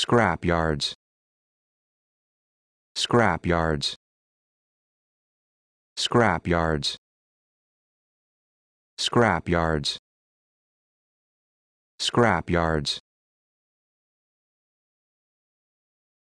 Scrap yards. Scrap yards. Scrap yards. Scrap yards. Scrap yards.